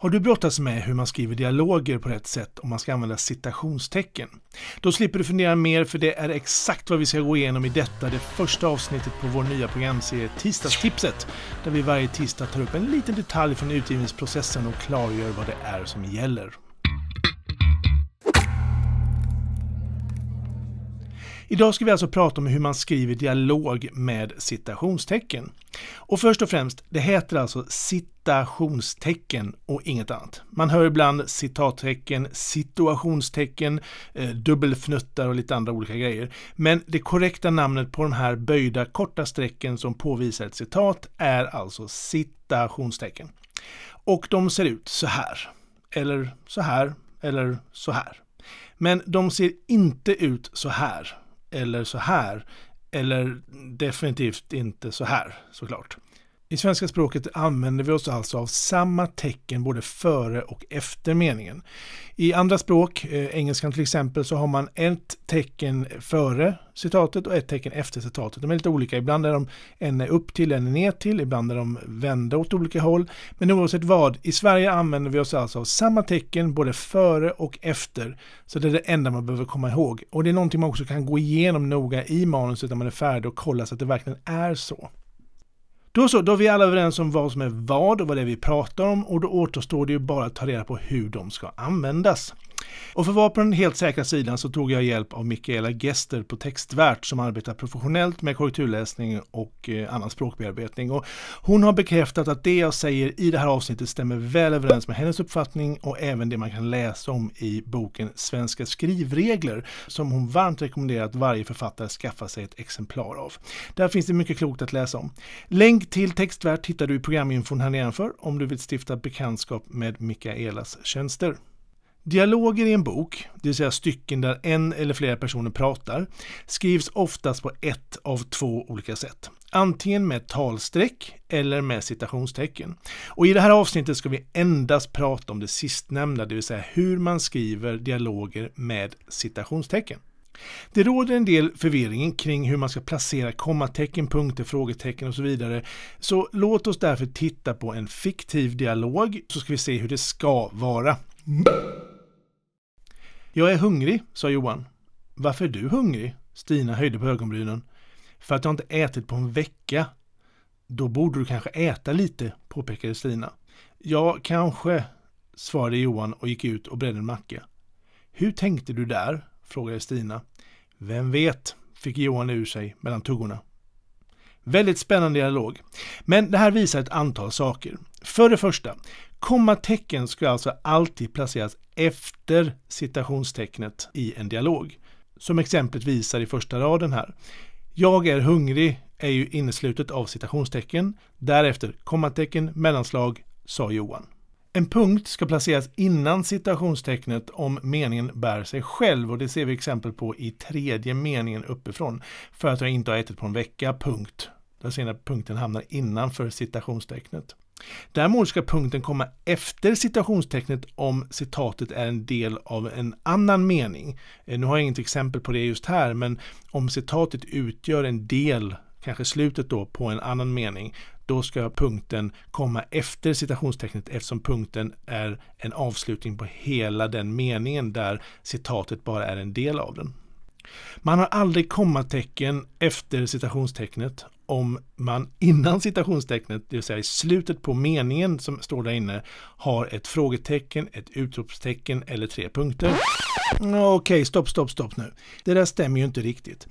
Har du brottats med hur man skriver dialoger på rätt sätt om man ska använda citationstecken? Då slipper du fundera mer för det är exakt vad vi ska gå igenom i detta, det första avsnittet på vår nya programserie Tisdagstipset, där vi varje tisdag tar upp en liten detalj från utgivningsprocessen och klargör vad det är som gäller. Idag ska vi alltså prata om hur man skriver dialog med citationstecken. Och först och främst, det heter alltså citationstecken citationstecken och inget annat. Man hör ibland citattecken, situationstecken, eh, dubbelfnuttar och lite andra olika grejer. Men det korrekta namnet på de här böjda korta strecken som påvisar ett citat är alltså citationstecken. Och de ser ut så här, eller så här, eller så här. Men de ser inte ut så här, eller så här, eller definitivt inte så här såklart. I svenska språket använder vi oss alltså av samma tecken både före och efter meningen. I andra språk, eh, engelskan till exempel, så har man ett tecken före citatet och ett tecken efter citatet. De är lite olika. Ibland är de en upp till, en ner till, ibland är de vända åt olika håll. Men oavsett vad, i Sverige använder vi oss alltså av samma tecken både före och efter. Så det är det enda man behöver komma ihåg. Och det är någonting man också kan gå igenom noga i manuset när man är färdig och kolla så att det verkligen är så. Då så, då är vi alla överens om vad som är vad och vad det är vi pratar om och då återstår det ju bara att ta reda på hur de ska användas. Och för att vara på den helt säkra sidan så tog jag hjälp av Mikaela Gester på Textvärt som arbetar professionellt med korrekturläsning och eh, annan språkbearbetning. Och hon har bekräftat att det jag säger i det här avsnittet stämmer väl överens med hennes uppfattning och även det man kan läsa om i boken Svenska skrivregler som hon varmt rekommenderar att varje författare skaffar sig ett exemplar av. Där finns det mycket klokt att läsa om. Länk till Textvärt hittar du i programinfon här nedanför om du vill stifta bekantskap med Mikaelas tjänster. Dialoger i en bok, det vill säga stycken där en eller flera personer pratar, skrivs oftast på ett av två olika sätt. Antingen med talstreck eller med citationstecken. Och i det här avsnittet ska vi endast prata om det sistnämnda, det vill säga hur man skriver dialoger med citationstecken. Det råder en del förvirring kring hur man ska placera kommatecken, punkter, frågetecken och så vidare. Så låt oss därför titta på en fiktiv dialog så ska vi se hur det ska vara. Jag är hungrig, sa Johan. Varför är du hungrig? Stina höjde på ögonbrynen. För att jag inte ätit på en vecka. Då borde du kanske äta lite, påpekade Stina. Ja, kanske, svarade Johan och gick ut och bredde en macka. Hur tänkte du där? frågade Stina. Vem vet, fick Johan ur sig mellan tuggorna. Väldigt spännande dialog. Men det här visar ett antal saker. För det första, Kommatecken ska alltså alltid placeras efter citationstecknet i en dialog. Som exemplet visar i första raden här. Jag är hungrig är ju inneslutet av citationstecken. Därefter kommatecken, mellanslag, sa Johan. En punkt ska placeras innan citationstecknet om meningen bär sig själv och det ser vi exempel på i tredje meningen uppifrån. För att jag inte har ätit på en vecka, punkt. Där senare punkten hamnar innanför citationstecknet. Däremot ska punkten komma efter citationstecknet om citatet är en del av en annan mening. Eh, nu har jag inget exempel på det just här, men om citatet utgör en del, kanske slutet då, på en annan mening, då ska punkten komma efter citationstecknet eftersom punkten är en avslutning på hela den meningen där citatet bara är en del av den. Man har aldrig kommatecken efter citationstecknet om man innan citationstecknet, det vill säga i slutet på meningen som står där inne, har ett frågetecken, ett utropstecken eller tre punkter. Okej, okay, stopp, stopp, stopp nu. Det där stämmer ju inte riktigt.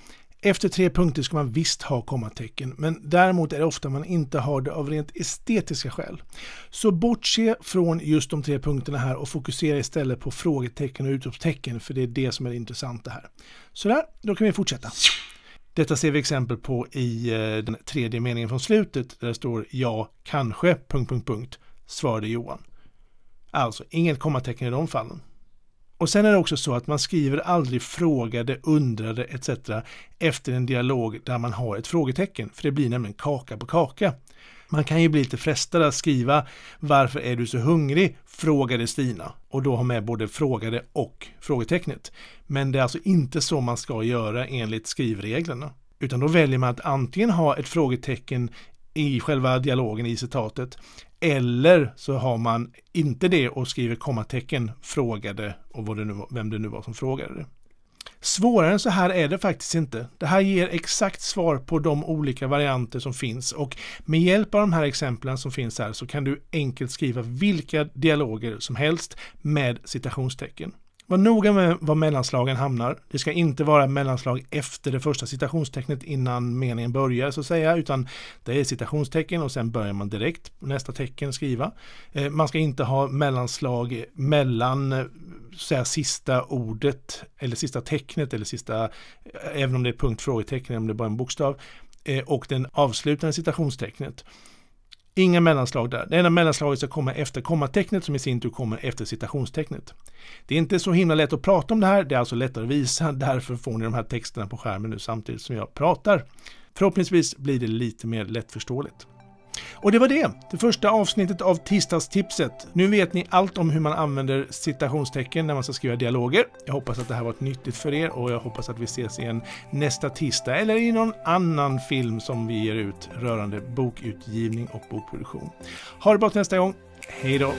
Efter tre punkter ska man visst ha kommatecken, men däremot är det ofta man inte har det av rent estetiska skäl. Så bortse från just de tre punkterna här och fokusera istället på frågetecken och utropstecken, för det är det som är det intressanta här. Sådär, då kan vi fortsätta. Detta ser vi exempel på i eh, den tredje meningen från slutet, där det står ja, kanske, punkt, punkt, punkt, svarade Johan. Alltså, inget kommatecken i de fallen. Och sen är det också så att man skriver aldrig frågade, undrade etc. efter en dialog där man har ett frågetecken, för det blir nämligen kaka på kaka. Man kan ju bli lite frestad att skriva Varför är du så hungrig? frågade Stina och då ha med både frågade och frågetecknet. Men det är alltså inte så man ska göra enligt skrivreglerna. Utan då väljer man att antingen ha ett frågetecken i själva dialogen i citatet eller så har man inte det och skriver kommatecken, frågade och vad det nu var, vem det nu var som frågade det. Svårare än så här är det faktiskt inte. Det här ger exakt svar på de olika varianter som finns och med hjälp av de här exemplen som finns här så kan du enkelt skriva vilka dialoger som helst med citationstecken. Var noga med var mellanslagen hamnar. Det ska inte vara mellanslag efter det första citationstecknet innan meningen börjar så att säga, utan det är citationstecken och sen börjar man direkt nästa tecken skriva. Eh, man ska inte ha mellanslag mellan eh, säga, sista ordet eller sista tecknet eller sista, eh, även om det är punkt frågetecken, om det är bara en bokstav, och den avslutande citationstecknet. Inga mellanslag där. Det enda mellanslaget ska komma efter kommatecknet som i sin tur kommer efter citationstecknet. Det är inte så himla lätt att prata om det här, det är alltså lättare att visa. Därför får ni de här texterna på skärmen nu samtidigt som jag pratar. Förhoppningsvis blir det lite mer lättförståeligt. Och det var det, det första avsnittet av Tisdagstipset. Nu vet ni allt om hur man använder citationstecken när man ska skriva dialoger. Jag hoppas att det här varit nyttigt för er och jag hoppas att vi ses igen nästa tisdag eller i någon annan film som vi ger ut rörande bokutgivning och bokproduktion. Ha det bra till nästa gång. Hej då!